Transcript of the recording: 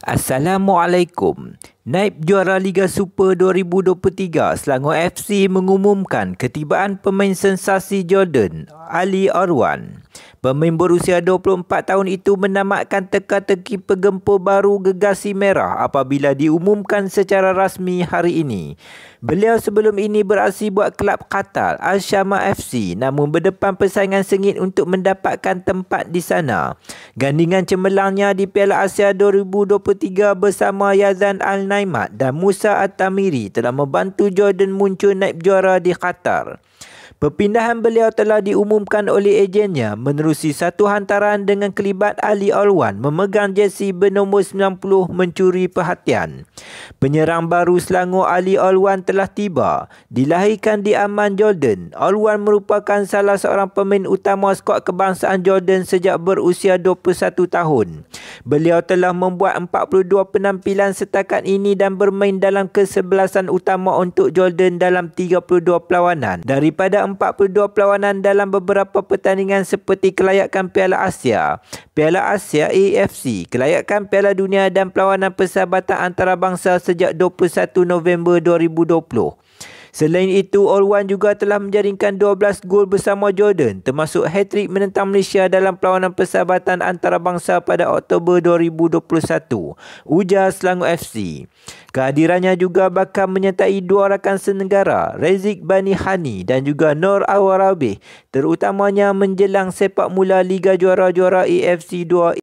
Assalamualaikum. Naib juara Liga Super 2023 Selangor FC mengumumkan ketibaan pemain sensasi Jordan, Ali Arwan. Pemimbur berusia 24 tahun itu menamatkan teka-teki pegempur baru Gegasi Merah apabila diumumkan secara rasmi hari ini. Beliau sebelum ini beraksi buat kelab Qatar Al-Shama FC namun berdepan persaingan sengit untuk mendapatkan tempat di sana. Gandingan cemerlangnya di Piala Asia 2023 bersama Yazan Al-Naimat dan Musa At-Tamiri telah membantu Jordan muncul naib juara di Qatar. Perpindahan beliau telah diumumkan oleh ejennya menerusi satu hantaran dengan kelibat Ali Alwan memegang jersey bernombor 90 mencuri perhatian. Penyerang baru Selangor Ali Alwan telah tiba. Dilahirkan di Amman Jordan, Alwan merupakan salah seorang pemain utama skuad kebangsaan Jordan sejak berusia 21 tahun. Beliau telah membuat 42 penampilan setakat ini dan bermain dalam kesebelasan utama untuk Jordan dalam 32 perlawanan. Daripada 42 perlawanan dalam beberapa pertandingan seperti kelayakan Piala Asia, Piala Asia AFC, kelayakan Piala Dunia dan perlawanan persahabatan antarabangsa sejak 21 November 2020. Selain itu, All juga telah menjaringkan 12 gol bersama Jordan termasuk hat-trick menentang Malaysia dalam perlawanan persahabatan antarabangsa pada Oktober 2021, ujar Selangor FC. Kehadirannya juga bakal menyertai dua rakan senegara, Rezik Bani Hani dan juga Nor Awarabih terutamanya menjelang sepak mula Liga Juara-Juara AFC 2